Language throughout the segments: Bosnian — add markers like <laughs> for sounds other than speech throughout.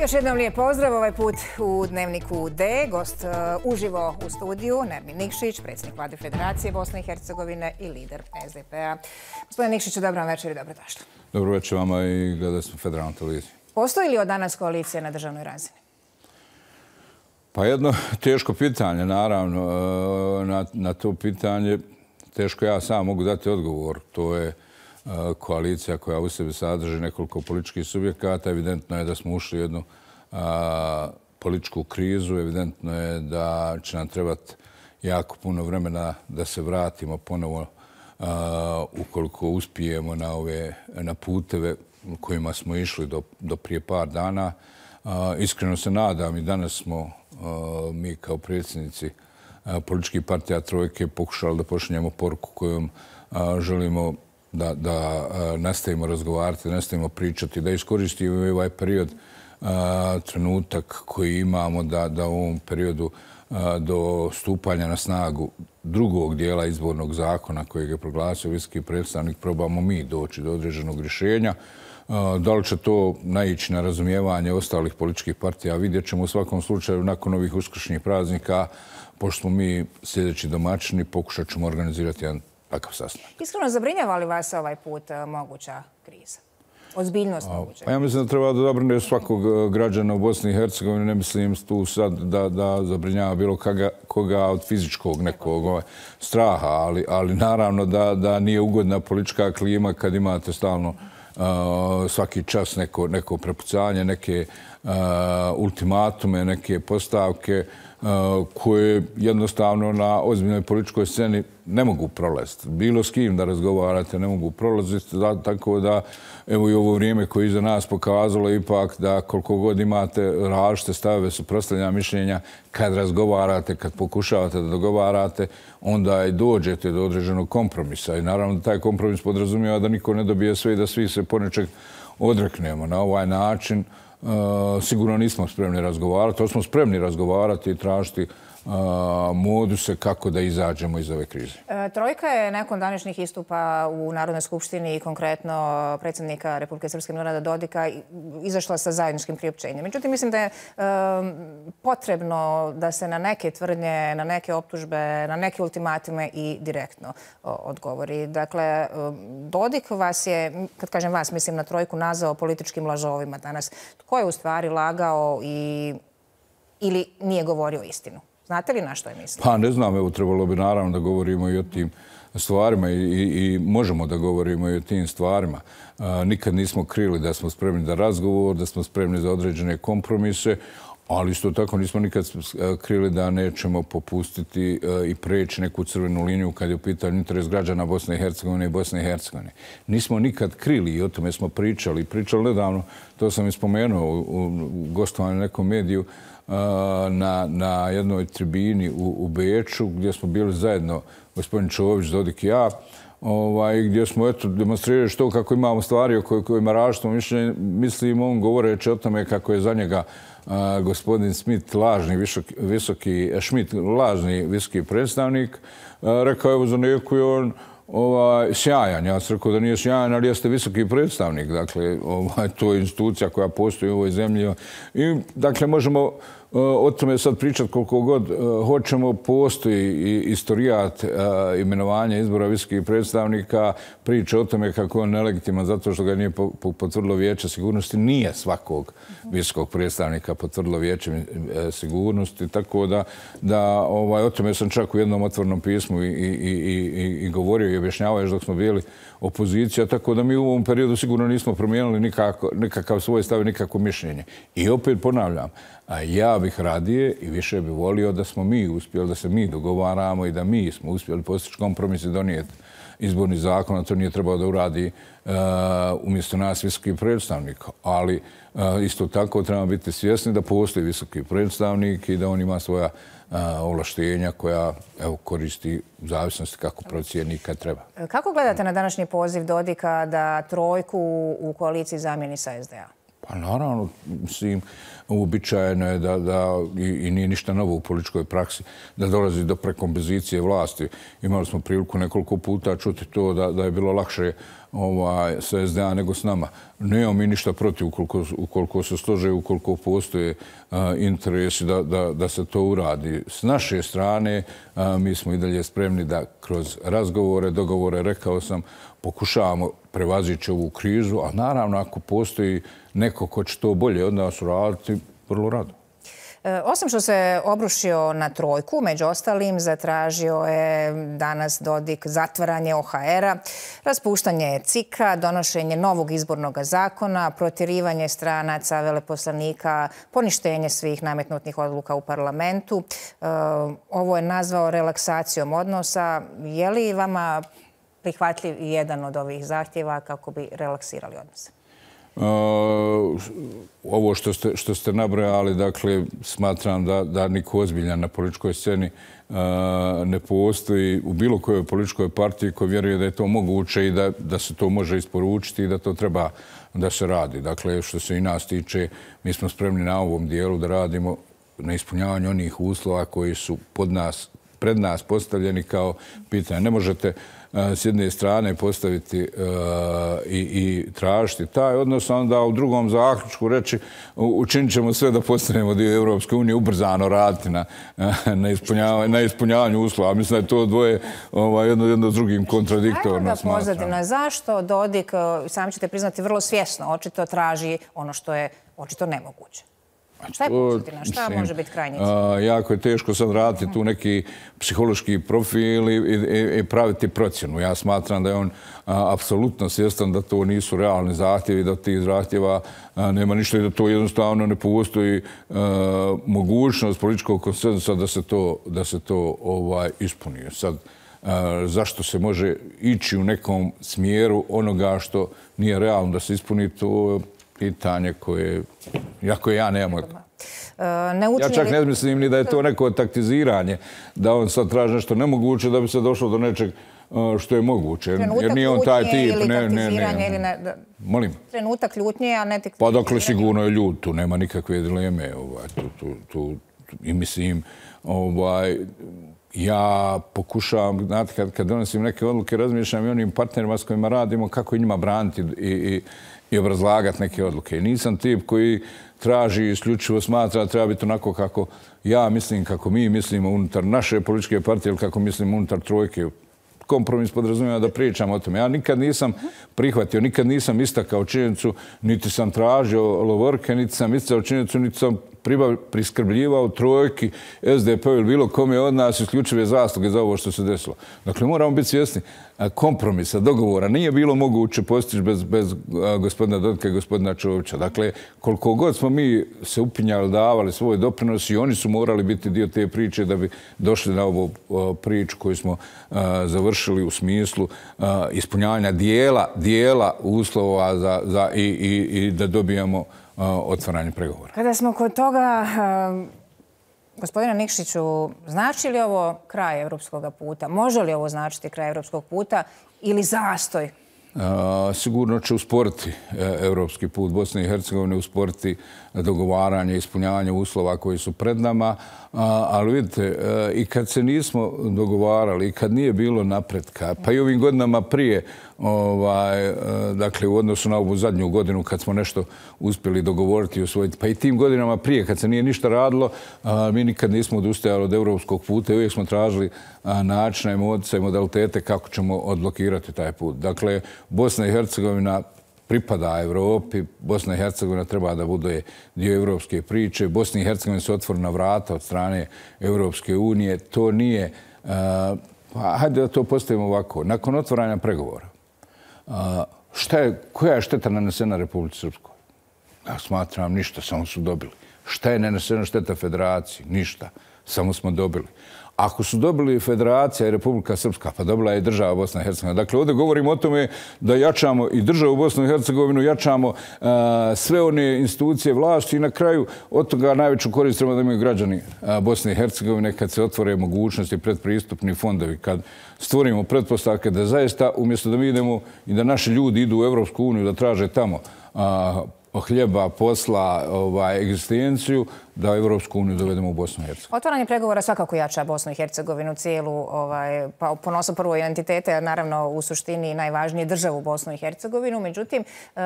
Još jednom lijep pozdrav ovaj put u Dnevniku D. Gost e, uživo u studiju, Nermin Nikšić, predsjednik Vlade Federacije Bosne i Hercegovine i lider SDP-a. Gospodine Nikšiću, dobro vam večer i dobrodošli. Dobro večer vama i gledali smo federalnu televiziju. Postoji li od danas koalicija na državnoj razini? Pa jedno teško pitanje, naravno. E, na to pitanje teško ja sam mogu dati odgovor. To je koalicija koja u sebi sadrži nekoliko političkih subjekata. Evidentno je da smo ušli u jednu političku krizu. Evidentno je da će nam trebati jako puno vremena da se vratimo ponovo ukoliko uspijemo na ove na puteve kojima smo išli do, do prije par dana. Iskreno se nadam i danas smo mi kao predsjednici političkih partija Trojke pokušali da pošljemo poruku kojom želimo da e, nastavimo razgovarati, da nastavimo pričati, da iskoristimo ovaj period, e, trenutak koji imamo da u ovom periodu e, do stupanja na snagu drugog dijela izbornog zakona kojeg je proglasio viski predstavnik, probamo mi doći do određenog rješenja. Da li će to naići na razumijevanje ostalih političkih partija? Vidjet ćemo u svakom slučaju nakon ovih uskršnjih praznika, pošto smo mi sljedeći domaćini, pokušat ćemo organizirati jedan takav sastanak. Iskreno, zabrinjava li vas ovaj put e, moguća kriza? Ozbiljnost moguća? Pa ja mislim da treba da zabrinje svakog e, građana u Bosni i Hercegovini. Ne mislim tu sad da, da zabrinjava bilo koga, koga od fizičkog nekog ovaj, straha, ali, ali naravno da, da nije ugodna politička klima kad imate stalno e, svaki čas neko, neko prepucanje, neke uh, ultimatume, neke postavke koje jednostavno na ozbiljnoj političkoj sceni ne mogu prolaziti. Bilo s kim da razgovarate ne mogu prolaziti, tako da evo i ovo vrijeme koje je iza nas pokazalo ipak da koliko god imate različite stave suprostavljanja mišljenja, kad razgovarate, kad pokušavate da dogovarate, onda i dođete do određenog kompromisa. I naravno da taj kompromis podrazumijeva da niko ne dobije sve i da svi se ponečeg odreknemo na ovaj način sigurno nismo spremni razgovarati. To smo spremni razgovarati i tražiti uh, se kako da izađemo iz ove krize. E, trojka je nakon današnjih istupa u Narodnoj skupštini i konkretno predsjednika Republike Srpske Milorada Dodika izašla sa zajedničkim priopćenjem. Međutim, mislim da je e, potrebno da se na neke tvrdnje, na neke optužbe, na neke ultimatime i direktno odgovori. Dakle, e, Dodik vas je, kad kažem vas, mislim na trojku, nazao političkim lažovima danas. Ko je u stvari lagao ili nije govorio istinu? Znate li na što je mislim? Pa ne znam, evo trebalo bi naravno da govorimo i o tim stvarima i, i, i možemo da govorimo i o tim stvarima. nikad nismo krili da smo spremni za razgovor, da smo spremni za određene kompromise, Ali isto tako nismo nikad krili da nećemo popustiti eh, i preći neku crvenu liniju kad je u pitanju interes građana Bosne i Hercegovine i Bosne i Hercegovine. Nismo nikad krili i o tome smo pričali. Pričali nedavno, to sam ispomenuo u gostovanju nekom mediju, eh, na jednoj tribini u Beču gdje smo bili zajedno gospodin Čović, Dodik i ja, ovaj, gdje smo demonstrirali što kako imamo stvari o kojima različno mišljenje. Mislim, on govoreći o tome kako je za njega gospodin Smith, lažni visoki, visoki e, Schmidt, lažni visoki predstavnik, e, rekao je za neku je on ovaj, sjajan. Ja sam rekao da nije sjajan, ali jeste visoki predstavnik. Dakle, ovaj, to je institucija koja postoji u ovoj zemlji. I, dakle, možemo e, o tome sad pričati koliko god hoćemo. Postoji i istorijat imenovanja izbora visokih predstavnika priče o tome kako je on nelegitiman zato što ga nije potvrdilo vijeće sigurnosti, nije svakog visokog predstavnika potvrdilo vijeće e, sigurnosti. Tako da, da ovaj, o tome sam čak u jednom otvornom pismu i, i, i, i, i govorio i objašnjavao još dok smo bili opozicija, tako da mi u ovom periodu sigurno nismo promijenili nikako, nikakav svoj stav, nikakvo mišljenje. I opet ponavljam, A ja bih radije i više bih volio da smo mi uspjeli, da se mi dogovaramo i da mi smo uspjeli postići kompromis i donijeti izborni zakon, a to nije trebao da uradi e, umjesto nas visoki predstavnik. Ali e, isto tako treba biti svjesni da postoji visoki predstavnik i da on ima svoja e, ovlaštenja koja koristi u zavisnosti kako procijeni kad treba. Kako gledate na današnji poziv Dodika da trojku u koaliciji zamijeni sa SDA? Pa naravno, mislim, uobičajeno je da, da i, i nije ništa novo u političkoj praksi, da dolazi do prekompozicije vlasti. Imali smo priliku nekoliko puta čuti to da, da je bilo lakše ovaj, sa SDA nego s nama. Ne mi ništa protiv ukoliko, ukoliko se slože, ukoliko postoje a, eh, interesi da, da, da se to uradi. S naše strane a, eh, mi smo i dalje spremni da kroz razgovore, dogovore, rekao sam, pokušavamo prevazići ovu krizu, a naravno ako postoji neko ko će to bolje od nas uraditi, vrlo rado. E, osim što se obrušio na trojku, među ostalim zatražio je danas dodik zatvaranje OHR-a, raspuštanje CIK-a, donošenje novog izbornog zakona, protirivanje stranaca veleposlanika, poništenje svih nametnutnih odluka u parlamentu. E, ovo je nazvao relaksacijom odnosa. Je li vama prihvatljiv i jedan od ovih zahtjeva kako bi relaksirali odnose? E, ovo što ste nabrojali, dakle, smatram da niko ozbiljan na političkoj sceni e, ne postoji u bilo kojoj političkoj partiji koji vjeruje da je to moguće i da se to može isporučiti i da to treba da se radi. Dakle, što se i nas tiče, mi smo spremni na ovom dijelu da radimo na ispunjavanju onih uslova koji su pod nas, pred nas postavljeni kao pitanje. Ne možete s jedne strane postaviti i tražiti taj, odnosno onda u drugom zaključku reći učinit ćemo sve da postanemo dio Europske unije ubrzano raditi na, na ispunjavanju uslova. Mislim da je to dvoje ovaj, jedno, jedno s drugim kontradiktorno smatra. Pozadina, zašto Dodik, e, sam ćete priznati, vrlo svjesno očito traži ono što je očito nemoguće? Šta je početina? Šta može biti krajnjica? Jako je teško sad raditi tu neki psihološki profil i praviti procjenu. Ja smatram da je on apsolutno svjestan da to nisu realni zahtjevi, da ti zahtjeva nema ništa i da to jednostavno ne postoji mogućnost političkog konsensusa da se to ovaj, ispunio. Sad, zašto se može ići u nekom smjeru onoga što nije realno da se ispuni, to je i Tanje koje, jako ja nemam od... E, ja čak ne mislim ni da je to neko taktiziranje, da on sad traži nešto nemoguće da bi se došlo do nečeg e, što je moguće. Jer nije on taj tip. Trenutak ljutnije, a ne taktiziranje. Pa dakle, sigurno je ljut, tu nema nikakve dileme. Ovaj, I mislim, ovaj... ja pokušavam, znate, kad donosim neke odluke, razmišljam i onim partnerima s kojima radimo, kako i njima braniti i i obrazlagati neke odluke. Nisam tip koji traži i sljučivo smatra da treba biti onako kako ja mislim, kako mi mislimo unutar naše političke partije ili kako mislim unutar trojke. Kompromis podrazumijem da pričam o tome. Ja nikad nisam prihvatio, nikad nisam istakao činjenicu, niti sam tražio lovorke, niti sam istakao činjenicu, niti sam priskrbljivao trojki SDP ili bilo kome od nas isključive zasluge za ovo što se desilo. Dakle, moramo biti svjesni kompromisa, dogovora. Nije bilo moguće postići bez, bez gospodina Dodka i gospodina Čovića. Dakle, koliko god smo mi se upinjali, davali svoj doprinos i oni su morali biti dio te priče da bi došli na ovu priču koju smo završili u smislu ispunjavanja dijela, dijela uslova za, za, i, i, i da dobijamo otvaranje pregovora. Kada smo kod toga, gospodina Nikšiću, znači li ovo kraj evropskog puta? Može li ovo značiti kraj evropskog puta ili zastoj? Sigurno će usporiti e, evropski put Bosne i Hercegovine, usporiti evropski dogovaranja, ispunjavanje uslova koji su pred nama. Ali vidite, e, i kad se nismo dogovarali, i kad nije bilo napretka, pa i ovim godinama prije, ovaj, e, dakle u odnosu na ovu zadnju godinu kad smo nešto uspjeli dogovoriti i usvojiti, pa i tim godinama prije kad se nije ništa radilo, mi nikad nismo odustajali od evropskog puta i uvijek smo tražili načine, emocije, modalitete kako ćemo odblokirati taj put. Dakle, Bosna i Hercegovina pripada Evropi, Bosna i Hercegovina treba da bude dio evropske priče, Bosna i Hercegovina su otvorena vrata od strane Evropske unije, to nije... Pa hajde da to postavimo ovako. Nakon otvoranja pregovora, šta je, koja je šteta nanesena Republike Srpskoj? Ja smatram ništa, samo su dobili. Šta je nanesena šteta federaciji? Ništa, samo smo dobili ako su dobili Federacija i Republika Srpska, pa dobila je država Bosna i Hercegovina. Dakle, ovdje govorimo o tome da jačamo i državu Bosnu i Hercegovinu, jačamo e, sve one institucije vlasti i na kraju od toga najveću korist treba da imaju građani e, Bosne i Hercegovine kad se otvore mogućnosti pred pristupni fondovi, kad stvorimo pretpostavke da zaista umjesto da mi idemo i da naši ljudi idu u Evropsku uniju da traže tamo hljeba posla ovaj, egzistenciju da Evropsku uniju dovedemo u Bosnu i Hercegovinu. Otvaranje pregovora svakako jača Bosnu i Hercegovinu cijelu, ovaj, pa ponosno prvo i entitete, naravno u suštini najvažnije državu Bosnu i Hercegovinu. Međutim, eh,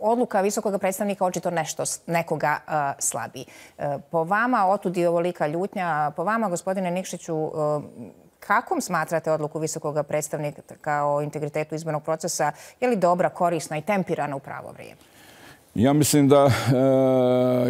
odluka visokog predstavnika očito nešto nekoga eh, slabi. Eh, po vama, i ovolika ljutnja, po vama, gospodine Nikšiću, Kakvom smatrate odluku visokog predstavnika o integritetu izbornog procesa? Je li dobra, korisna i tempirana u pravo vrijeme? Ja mislim da eh,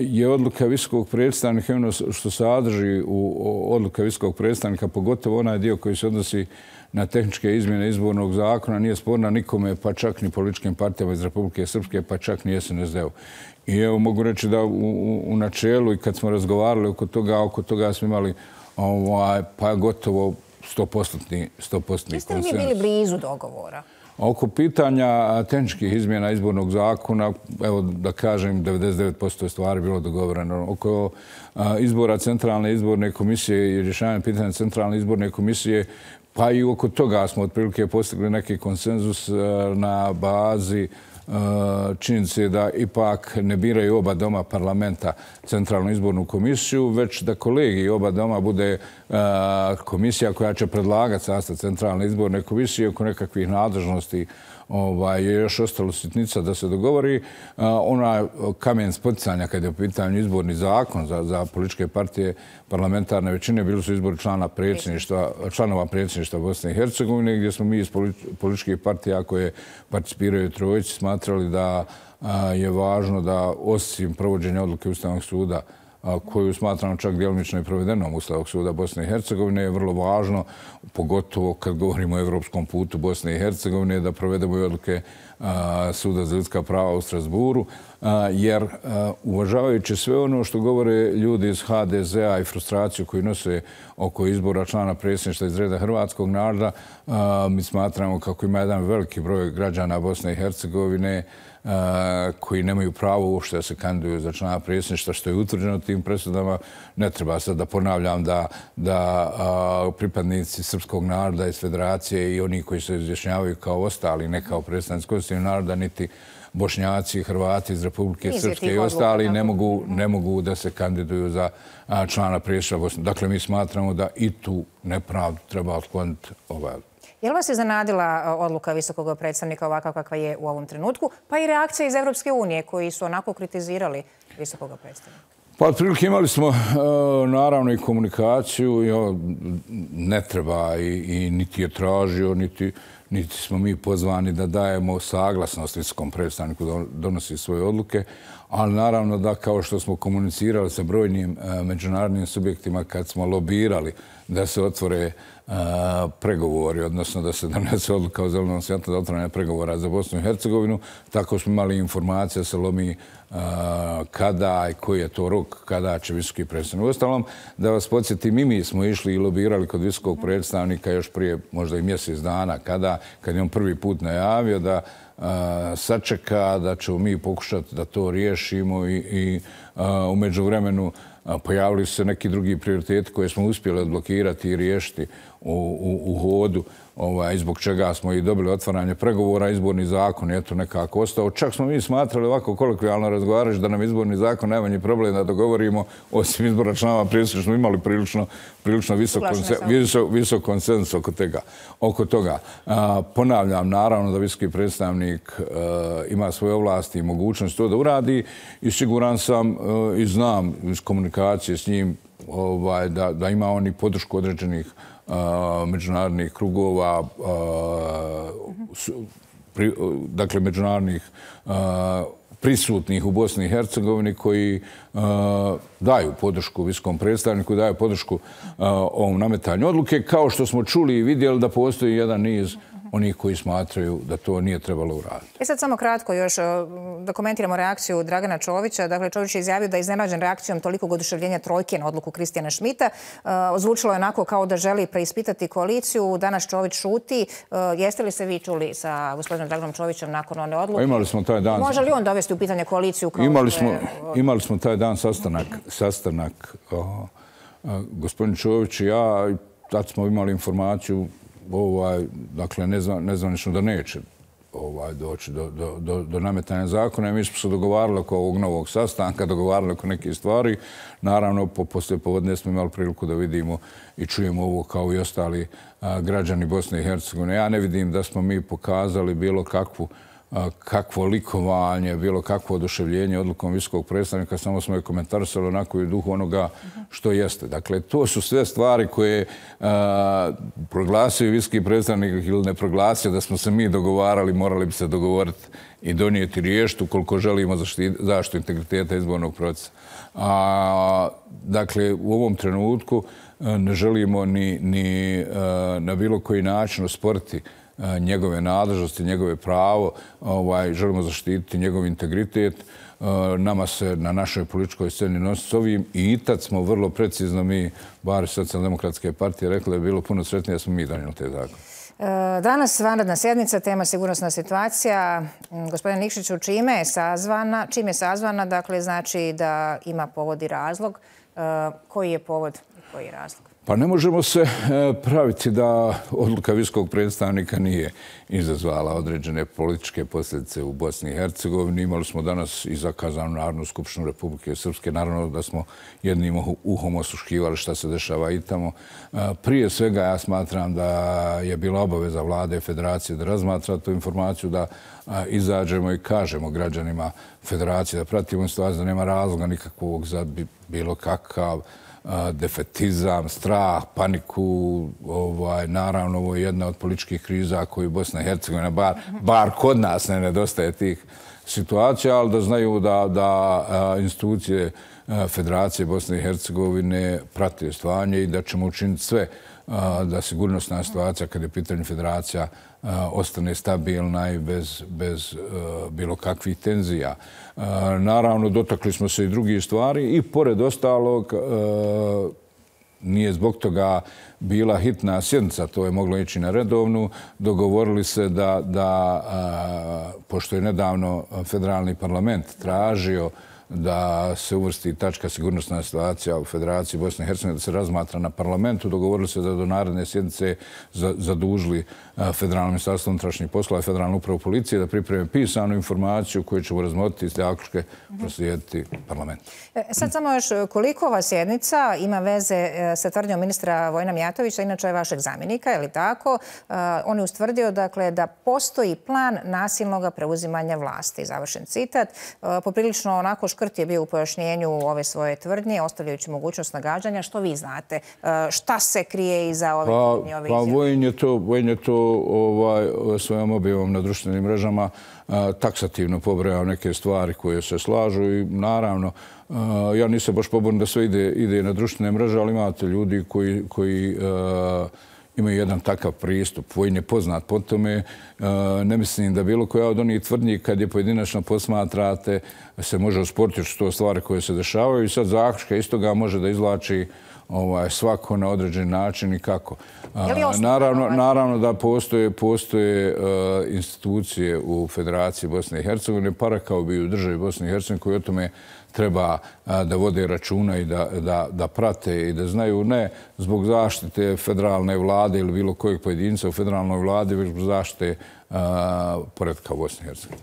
je odluka visokog predstavnika, ono što se adrži u odluka visokog predstavnika, pogotovo onaj dio koji se odnosi na tehničke izmjene izbornog zakona, nije sporna nikome, pa čak ni političkim partijama iz Republike Srpske, pa čak ni SNSD-u. I evo mogu reći da u načelu i kad smo razgovarali oko toga, oko toga smo imali ovaj, pa gotovo stopostotni konsensus. Jeste li mi bili blizu dogovora? Oko pitanja tehničkih izmjena izbornog zakona, evo da kažem, 99% je stvari bilo dogovoreno. Oko izbora centralne izborne komisije i rješavanje pitanja centralne izborne komisije, pa i oko toga smo otprilike postigli neki konsenzus na bazi činjenice da ipak ne biraju oba doma parlamenta centralnu izbornu komisiju, već da kolegi oba doma bude e, komisija koja će predlagati sastav centralne izborne komisije oko nekakvih nadržnosti ovaj, je još ostalo sitnica da se dogovori. E, ona kamen spoticanja kada je u pitanju izborni zakon za političke partije parlamentarne većine, bili su izbori članova predsjedništva Bosne i Hercegovine, gdje smo mi iz političkih partija koje participiraju trojici smatrali da je važno da osim provođenja odluke Ustavnog suda, koju smatramo čak djelomično i provedenom Ustavog suda Bosne i Hercegovine, je vrlo važno, pogotovo kad govorimo o evropskom putu Bosne i Hercegovine, da provedemo i odluke Suda za ljudska prava u Strasburu, jer uvažavajući sve ono što govore ljudi iz HDZ-a i frustraciju koju nose oko izbora člana predsjedništa iz reda Hrvatskog naroda, mi smatramo kako ima jedan veliki broj građana Bosne i Hercegovine, koji nemaju pravo uopšte da se kandiduju za člana predsjedništva, što je utvrđeno tim presudama. Ne treba sad da ponavljam da pripadnici srpskog naroda iz federacije i oni koji se izvješnjavaju kao ostali, ne kao predsjednici konstitutivnog naroda, niti Bošnjaci, Hrvati iz Republike Srpske i ostali ne mogu da se kandiduju za člana predsjedništva. Dakle, mi smatramo da i tu nepravdu treba otkloniti ovaj Je li vas je zanadila e, odluka visokog predstavnika ovakva kakva je u ovom trenutku, pa i reakcija iz Evropske unije koji su onako kritizirali visokog predstavnika? Pa, otprilike imali smo e, naravno i komunikaciju. Ne treba i niti je tražio, niti smo mi pozvani da dajemo saglasnost visokom predstavniku da donosi svoje odluke. Ali naravno da kao što smo komunicirali sa brojnim e, međunarodnim subjektima kad smo lobirali da se otvore pregovori, odnosno da se danese odluka o zelenom svijetu za otvorene pregovora za Bosnu i Hercegovinu. Tako smo imali informacije sa Lomi kada i koji je to rok, kada će visoki predstavnik. Uostalom, da vas podsjetim, i mi smo išli i lobirali kod visokog predstavnika još prije možda i mjesec dana, kada, kad je on prvi put najavio da sačeka da ćemo mi pokušati da to riješimo i umeđu vremenu pojavili su se neki drugi prioriteti koje smo uspjeli odblokirati i riješiti u hodu, ovaj, zbog čega smo i dobili otvaranje pregovora, izborni zakon je to nekako ostao. Čak smo mi smatrali ovako kolokvijalno razgovaraš da nam izborni zakon najmanji problem da dogovorimo, osim izbora članova prijestva, smo imali prilično visok konsens oko toga. Ponavljam, naravno da viski predstavnik e, ima svoje ovlasti i mogućnost to da uradi i siguran sam e, i znam iz komunikacije s njim ovaj, da ima on i podršku određenih međunarodnih krugova, dakle međunarodnih prisutnih u Bosni i Hercegovini koji daju podršku viskom predstavniku, daju podršku ovom nametanju odluke, kao što smo čuli i vidjeli da postoji jedan niz onih koji smatraju da to nije trebalo uraditi. I e sad samo kratko još e, da komentiramo reakciju Dragana Čovića. Dakle, Čović je izjavio da je iznenađen reakcijom toliko godušavljenja trojke na odluku Kristijana Šmita. Ozvučilo e, je onako kao da želi preispitati koaliciju. Danas Čović šuti. Jeste li se vi čuli sa gospodinom Draganom Čovićem nakon one odluke? Pa imali smo taj dan. Može li on dovesti u pitanje koaliciju? Imali smo, imali smo taj dan sastanak, sastanak gospodin Čović i ja, tad smo imali informaciju, Ovaj, dakle, ne znam ništa da neće ovaj, doći do nametanja zakona. Mi smo se dogovarali oko ovog novog sastanka, dogovarali oko neke stvari. Naravno, poslije povodne smo imali priliku da vidimo i čujemo ovo kao i ostali građani Bosne i Hercegovine. Ja ne vidim da smo mi pokazali bilo kakvu kakvo likovanje, bilo kakvo oduševljenje odlukom visokog predstavnika, samo smo je komentarisali onako i u duhu onoga što jeste. Dakle, to su sve stvari koje proglasio viski predstavnik ili ne proglasio da smo se mi dogovarali, morali bi se dogovoriti i donijeti riještu koliko želimo zaštitu integriteta izbornog procesa. Dakle, u ovom trenutku ne želimo ni na bilo koji način osporiti predstavnika E, njegove nadležnosti, njegove pravo, ovaj, želimo zaštititi njegov integritet. E, nama se na našoj političkoj sceni nosi s ovim i itad smo vrlo precizno mi, bar socijaldemokratske partije, rekli da je bilo puno sretnije da smo mi danili te zakone. E, danas vanredna sjednica, tema sigurnosna situacija. Mm, gospodin Nikšić, u čime je sazvana? Čim je sazvana, dakle, znači da ima povod i razlog. Koji je povod i koji je razlog? Pa ne možemo se e, praviti da odluka viskog predstavnika nije izazvala određene političke posljedice u Bosni i Hercegovini. Imali smo danas i zakazanu Narodnu skupštinu Republike Srpske. Naravno da smo jednim uhom osuškivali šta se dešava i tamo. E, prije svega ja smatram da je bila obaveza vlade i federacije da razmatra tu informaciju, da e, izađemo i kažemo građanima federacije da pratimo situaciju, da nema razloga nikakvog za bilo kakav defetizam, strah, paniku. Ovaj, naravno, ovo je jedna od političkih kriza koju Bosna i Hercegovina, bar kod nas ne nedostaje tih situacija, ali da znaju da institucije Federacije Bosne i Hercegovine prate stvanje i da ćemo učiniti sve da sigurnosna situacija kada je pitanje federacija ostane stabilna i bez bilo kakvih tenzija. Naravno, dotakli smo se i drugih stvari i pored ostalog nije zbog toga bila hitna sjednica, to je moglo ići na redovnu. Dogovorili se da, pošto je nedavno federalni parlament tražio da se uvrsti tačka sigurnosna situacija u Federaciji Bosne i Hercegovine, da se razmatra na parlamentu. Dogovorili se da do naredne sjednice zadužili uh, Federalno ministarstvo unutrašnjih poslova i Federalno upravo policije da pripreme pisanu informaciju koju ćemo razmotiti iz zaključke proslijediti parlament. E, sad samo još e, koliko ova sjednica ima veze e, sa tvrdnjom ministra Vojna Mijatovića, inače je vašeg zamjenika, je li tako? On je ustvrdio dakle, da postoji plan nasilnog preuzimanja vlasti. Završen citat. Poprilično onako škrt je bio u pojašnjenju ove svoje tvrdnje, ostavljajući mogućnost nagađanja. Što vi znate? Šta se krije iza ove pa, tvrdnje? Pa Vojn je to Ovaj, svojom objevom na društvenim mrežama taksativno pobrojao neke stvari koje se slažu i naravno, ja nisam baš pobun da sve ide na društvene mreže, ali imate ljudi koji imaju jedan takav pristup, vojn je poznat po tome. Ne mislim da bilo koja od onih tvrdnji kad je pojedinačno posmatrate se može osportiti što stvari koje se dešavaju i sad Zahrška iz toga može da izlači Ovaj, svako na određen način i kako. Ovaj? Naravno da postoje e, institucije u Federaciji Bosne i Hercegovine, para kao bi u državi Bosne i Hercegovine koji o tome treba da vode računa i da prate i da znaju ne zbog zaštite federalne vlade ili bilo kojeg pojedinca u federalnoj vladi, već zbog zaštite poredka Bosne i Hercegovine.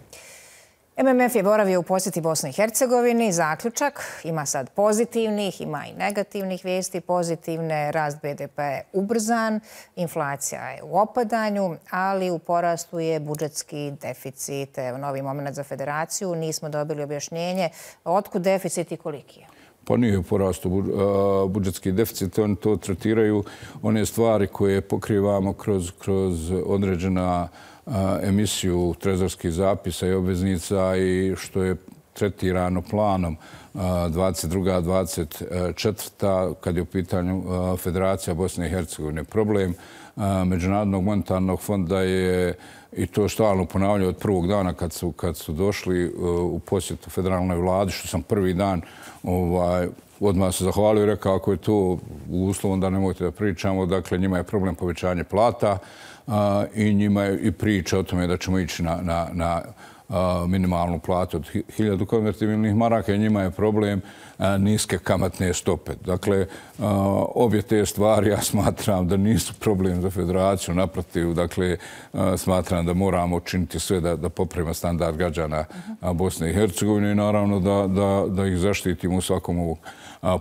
MMF je boravio u posjeti Bosne i Hercegovini. Zaključak ima sad pozitivnih, ima i negativnih vijesti. Pozitivne, rast BDP je ubrzan, inflacija je u opadanju, ali u porastu je budžetski deficit. Evo, novi moment za federaciju. Nismo dobili objašnjenje. Otkud deficit i koliki je? Pa nije u porastu budžetski deficit. Oni to tretiraju. One stvari koje pokrivamo kroz određena emisiju trezorskih zapisa i obveznica i što je tretirano planom 22.24. kad je u pitanju Federacija Bosne i Hercegovine. Problem Međunarodnog monetarnog fonda je i to stalno ponavljaju od prvog dana kad su, kad su došli e, u posjetu federalnoj vladi, što sam prvi dan ovaj, odmah se zahvalio i rekao ako je to u uslovom da nemojte da pričamo, dakle njima je problem povećanje plata, i njima je i priča o tome da ćemo ići na, na, na minimalnu platu od 1000 konvertibilnih maraka i njima je problem niske kamatne stope. Dakle, obje te stvari ja smatram da nisu problem za federaciju naprotiv. Dakle, smatram da moramo učiniti sve da, da poprema standard građana Bosne i Hercegovine i naravno da, da, da ih zaštitimo u svakom ovog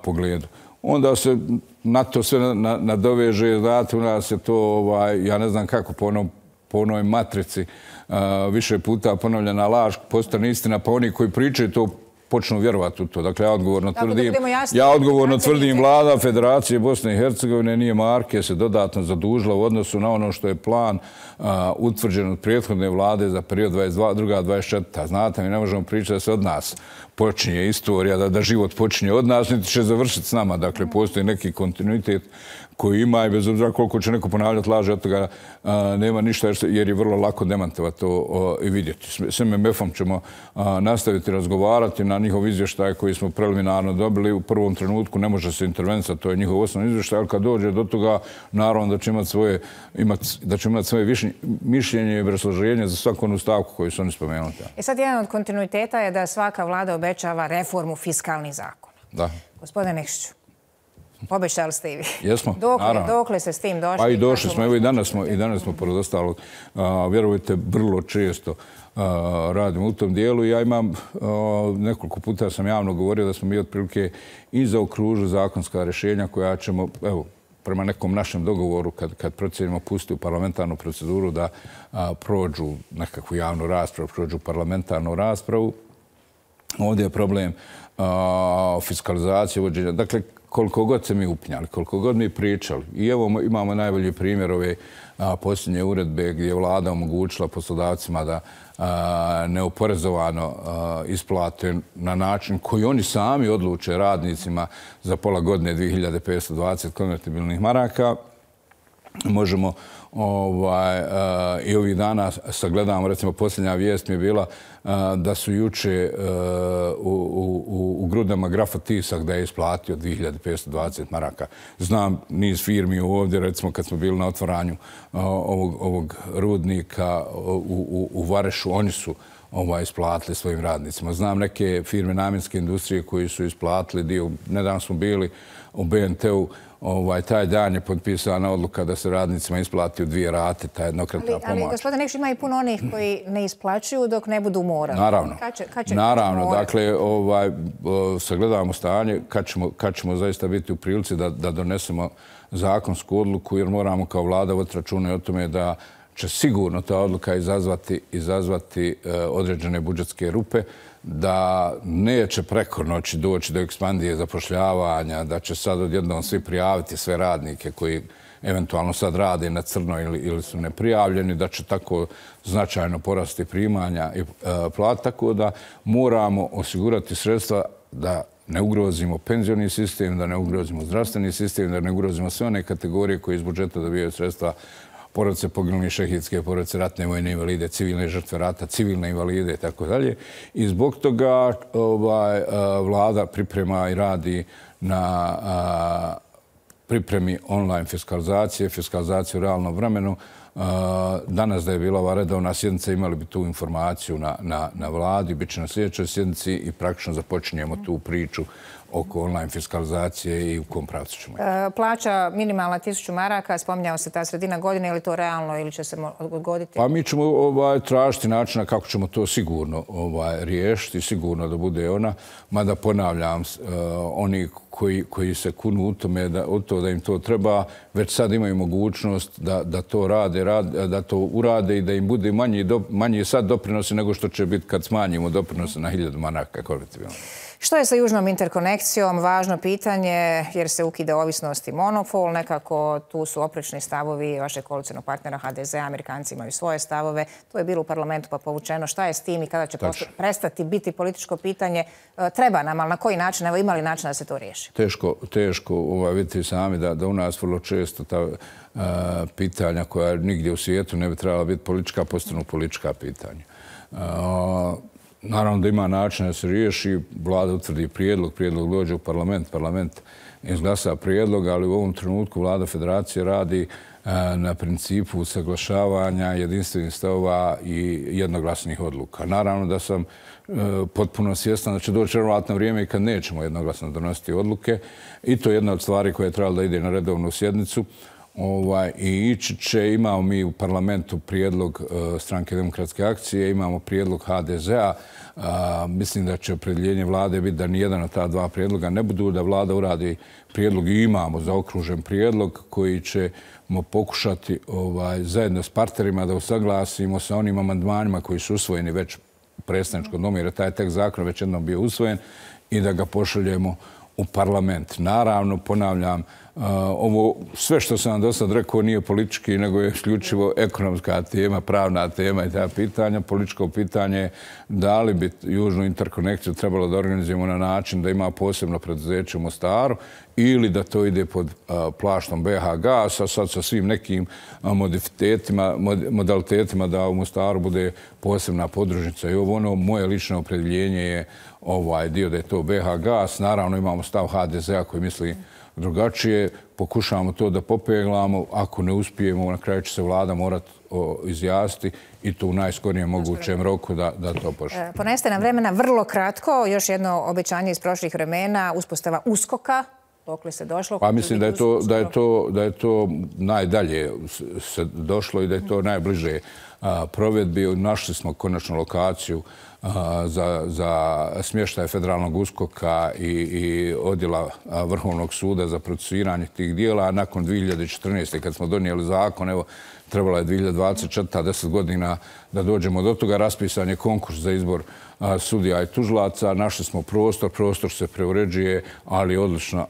pogledu onda se na to sve nadoveže, znate, onda se to, ovaj, ja ne znam kako, po onom po onoj matrici više puta ponovljena laž, postane istina, pa oni koji pričaju to počnu vjerovati u to. Dakle, ja odgovorno tvrdim, ja odgovorno tvrdim vlada Federacije Bosne i Hercegovine nije Marke se dodatno zadužila u odnosu na ono što je plan utvrđen od prethodne vlade za period 22. 24. Znate, mi ne možemo pričati da se od nas počinje istorija, da, da život počinje od nas, niti će završiti s nama. Dakle, mhm. postoji neki kontinuitet koji ima i bez obzira koliko će neko ponavljati laže od toga, nema ništa jer je vrlo lako demantovati to i vidjeti. S MMF-om ćemo nastaviti razgovarati na njihov izvještaj koji smo preliminarno dobili. U prvom trenutku ne može se intervencati, to je njihov osnovni izvještaj, ali kad dođe do toga, naravno da će imati svoje, imat, da će svoje mišljenje i razloženje za svaku onu stavku koju su oni spomenuti. E sad, jedan od kontinuiteta je da svaka vlada obe obećava reformu fiskalnih zakona. Da. Gospodine Nekšiću, obećali ste i vi. Jesmo, <laughs> dokle, naravno. Dokle ste s tim došli? Pa i došli smo, evo i danas smo, i danas smo pored ostalog, vjerovajte, vrlo često a, radim u tom dijelu. Ja imam, nekoliko puta sam javno govorio da smo mi otprilike i za okružu zakonska rješenja koja ćemo, evo, prema nekom našem dogovoru, kad, kad procenimo pustiti u parlamentarnu proceduru da prođu nekakvu javnu raspravu, prođu parlamentarnu raspravu, ovdje je problem fiskalizacije, uvođenja. Dakle, koliko god se mi upinjali, koliko god mi pričali. I evo imamo najbolji primjer ove posljednje uredbe gdje je vlada omogućila poslodavcima da neuporezovano isplate na način koji oni sami odluče radnicima za pola godine 2520 konvertibilnih maraka. Možemo... Ovaj, eh, i ovih dana sagledavamo, recimo posljednja vijest mi je bila eh, da su juče eh, u grudama grafa Tisak da je isplatio 2520 maraka. Znam niz firmi ovdje, recimo kad smo bili na otvoranju ovog rudnika u Varešu, oni su ovaj, isplatili svojim radnicima. Znam neke firme namjenske industrije koji su isplatili dio, nedan smo bili u BNT-u, ovaj, taj dan je potpisana odluka da se radnicima isplati u dvije rate ta jednokratna pomoć. Ali, gospodine, nekako ima i puno onih koji ne isplaćuju dok ne budu morali. Naravno. Kad će, Naravno. Dakle, ovaj, sagledavamo stanje kad ćemo, zaista biti u prilici da, da donesemo zakonsku odluku jer moramo kao vlada voditi računa o tome da će sigurno ta odluka izazvati, izazvati e, određene budžetske rupe da neće preko noći doći do ekspandije zapošljavanja, da će sad odjednom svi prijaviti sve radnike koji eventualno sad rade na crno ili su neprijavljeni, da će tako značajno porasti primanja i e, plat, tako da moramo osigurati sredstva da ne ugrozimo penzioni sistem, da ne ugrozimo zdravstveni sistem, da ne ugrozimo sve one kategorije koje iz budžeta dobijaju sredstva porodice poginulih šehidske, porodice ratne vojne invalide, civilne žrtve rata, civilne invalide i tako dalje. I zbog toga ovaj, eh, vlada priprema i radi na eh, pripremi online fiskalizacije, fiskalizacije u realnom vremenu. Eh, danas da je bila ova redovna sjednica, imali bi tu informaciju na, na, na vladi, bit će na sljedećoj sjednici i praktično započinjemo tu priču oko online fiskalizacije i u kom pravcu ćemo ići. E, plaća minimalna 1000 maraka, spominjao se ta sredina godine, je li to realno ili će se odgoditi? Pa mi ćemo ovaj, tražiti načina kako ćemo to sigurno ovaj, riješiti, sigurno da bude ona, mada ponavljam, e, oni koji, koji se kunu u, tome, da, u to da im to treba, već sad imaju mogućnost da, da to rade, da to urade i da im bude manji, do, sad doprinose nego što će biti kad smanjimo doprinose na 1000 maraka. Kako bi ti bilo? Što je sa južnom interkonekcijom? Važno pitanje jer se ukide ovisnost i monopol. Nekako tu su oprečni stavovi vaše koalicijnog partnera HDZ. Amerikanci imaju svoje stavove. To je bilo u parlamentu pa povučeno. Šta je s tim i kada će prestati biti političko pitanje? E, treba nam, ali na koji način? Evo imali način da se to riješi? Teško teško. Ovaj, vidite sami da u nas vrlo često ta e, pitanja koja nigdje u svijetu ne bi trebala biti politička, postanu politička pitanja. E, Naravno da ima način da se riješi, vlada utvrdi prijedlog, prijedlog dođe u parlament, parlament izglasa prijedlog, ali u ovom trenutku vlada federacije radi e, na principu saglašavanja jedinstvenih stavova i jednoglasnih odluka. Naravno da sam e, potpuno svjestan da će doći vjerovatno vrijeme i kad nećemo jednoglasno donositi odluke. I to je jedna od stvari koja je trebala da ide na redovnu sjednicu. Ovaj, i Ičiće. Imao mi u parlamentu prijedlog e, stranke demokratske akcije, imamo prijedlog HDZ-a. E, mislim da će opredeljenje vlade biti da nijedan od ta dva prijedloga ne budu, da vlada uradi prijedlog i imamo zaokružen prijedlog koji ćemo pokušati ovaj, zajedno s partnerima da usaglasimo sa onim amandmanima koji su usvojeni već u predstavničkom jer je taj tekst zakona već jednom bio usvojen i da ga pošaljemo u parlament. Naravno, ponavljam, Ovo sve što sam vam do sad rekao nije politički, nego je sljučivo ekonomska tema, pravna tema i ta pitanja. Političko pitanje je da li bi Južnu interkonekciju trebalo da organizujemo na način da ima posebno preduzeće u Mostaru ili da to ide pod plaštom BH gasa, sad sa svim nekim modalitetima da u Mostaru bude posebna podružnica. I ovo ono, moje lično opredeljenje je ovaj dio da je to BH gas. Naravno imamo stav HDZ-a koji misli drugačije, pokušavamo to da popeglamo, ako ne uspijemo, na kraju će se vlada morati izjasti i to u najskorijem mogućem roku da to pošle. Poneste nam vremena vrlo kratko, još jedno običanje iz prošlih vremena, uspostava uskoka, dok se došlo? Pa mislim da je to najdalje se došlo i da je to najbliže provedbi. Našli smo konačnu lokaciju za smještaj federalnog uskoka i odjela Vrhovnog suda za procesiranje tih dijela. Nakon 2014. kad smo donijeli zakon, evo, trebala je 2024. 10 godina da dođemo do toga. Raspisan je konkurs za izbor sudija i tužlaca. Našli smo prostor, prostor se preuređuje, ali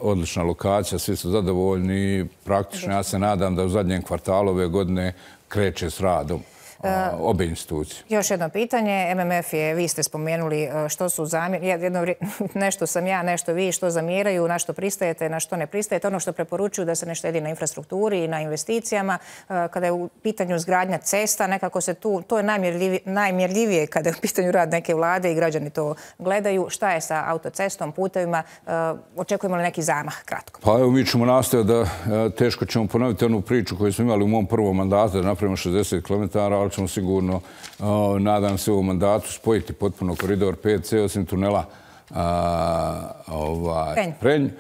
odlična lokacija. Svi su zadovoljni. Praktično, ja se nadam da u zadnjem kvartalu ove godine kreće s radom. E, obe institucije. Još jedno pitanje. MMF je, vi ste spomenuli e, što su zamjeri, <laughs> nešto sam ja, nešto vi, što zamjeraju, na što pristajete, na što ne pristajete. Ono što preporučuju da se ne štedi na infrastrukturi i na investicijama. E, kada je u pitanju zgradnja cesta, nekako se tu, to je najmjerljivije kada je u pitanju rad neke vlade i građani to gledaju. Šta je sa autocestom, putevima? Očekujemo li neki zamah kratko? Pa evo, mi ćemo nastaviti da teško ćemo ponoviti onu priču koju smo imali u mom prvom mandatu da napravimo 60 km, ali ali ćemo sigurno, nadam se, u mandatu spojiti potpuno koridor 5C, osim tunela ovaj, Prenj.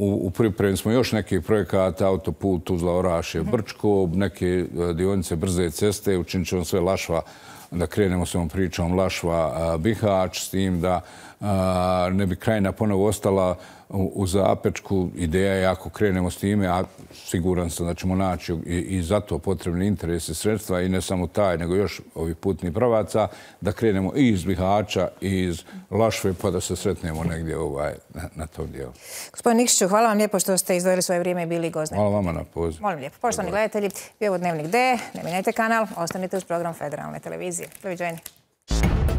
U pripremi smo još neke projekat, autoput Tuzla Orašje mhm. Brčko, neke e, dionice brze ceste, učinit ćemo sve Lašva, da krenemo s ovom pričom, Lašva Bihač, s tim da ne bi krajina ponovo ostala u zapečku. Ideja je ako krenemo s time, a siguran sam da ćemo naći i za to potrebne interese sredstva i ne samo taj, nego još ovih putnih pravaca, da krenemo i iz Bihaća i iz Lašve pa da se sretnemo negdje ovaj, na tom dijelu. Gospodin Nikšiću, hvala vam lijepo što ste izdvojili svoje vrijeme i bili gozni. Hvala vama na poziv. Molim lijepo. Poštovani gledatelji, bio u Dnevnik D, ne minajte kanal, ostanite uz program Federalne televizije. Doviđenje.